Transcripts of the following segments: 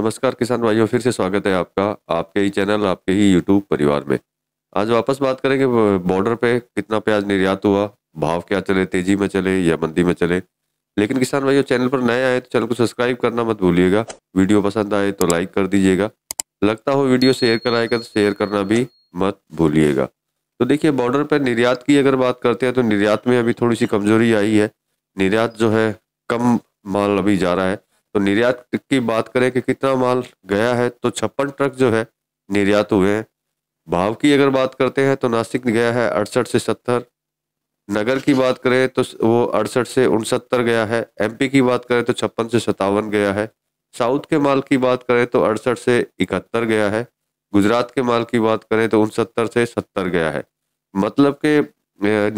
नमस्कार किसान भाइयों फिर से स्वागत है आपका आपके ही चैनल आपके ही यूट्यूब परिवार में आज वापस बात करेंगे बॉर्डर पे कितना प्याज निर्यात हुआ भाव क्या चले तेजी में चले या मंदी में चले लेकिन किसान भाइयों चैनल पर नए आए तो चैनल को सब्सक्राइब करना मत भूलिएगा वीडियो पसंद आए तो लाइक कर दीजिएगा लगता हो वीडियो शेयर कराएगा तो शेयर करना भी मत भूलिएगा तो देखिए बॉर्डर पर निर्यात की अगर बात करते हैं तो निर्यात में अभी थोड़ी सी कमजोरी आई है निर्यात जो है कम माल अभी जा रहा है तो निर्यात की बात करें कि कितना माल गया है तो छप्पन ट्रक जो है निर्यात हुए हैं भाव की अगर बात करते हैं तो नासिक गया है अड़सठ से सत्तर नगर की बात करें तो वो अड़सठ से उनसत्तर गया है एमपी की बात करें तो छप्पन से सत्तावन गया है साउथ के माल की बात करें तो अड़सठ से इकहत्तर गया है गुजरात के माल की बात करें तो उनसत्तर से सत्तर गया है मतलब के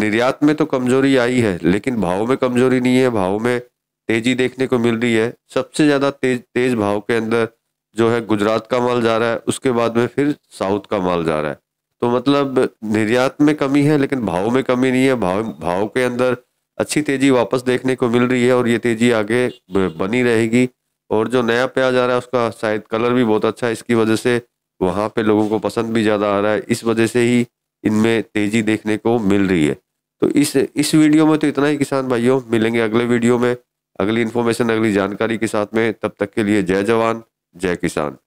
निर्यात में तो कमजोरी आई है लेकिन भाव में कमजोरी नहीं है भाव में तेजी देखने को मिल रही है सबसे ज़्यादा तेज तेज भाव के अंदर जो है गुजरात का माल जा रहा है उसके बाद में फिर साउथ का माल जा रहा है तो मतलब निर्यात में कमी है लेकिन भाव में कमी नहीं है भाव भाव के अंदर अच्छी तेजी वापस देखने को मिल रही है और ये तेजी आगे बनी रहेगी और जो नया प्याज आ रहा है उसका शायद कलर भी बहुत अच्छा है इसकी वजह से वहाँ पे लोगों को पसंद भी ज़्यादा आ रहा है इस वजह से ही इनमें तेज़ी देखने को मिल रही है तो इस इस वीडियो में तो इतना ही किसान भाइयों मिलेंगे अगले वीडियो में अगली इन्फॉर्मेशन अगली जानकारी के साथ में तब तक के लिए जय जवान जय किसान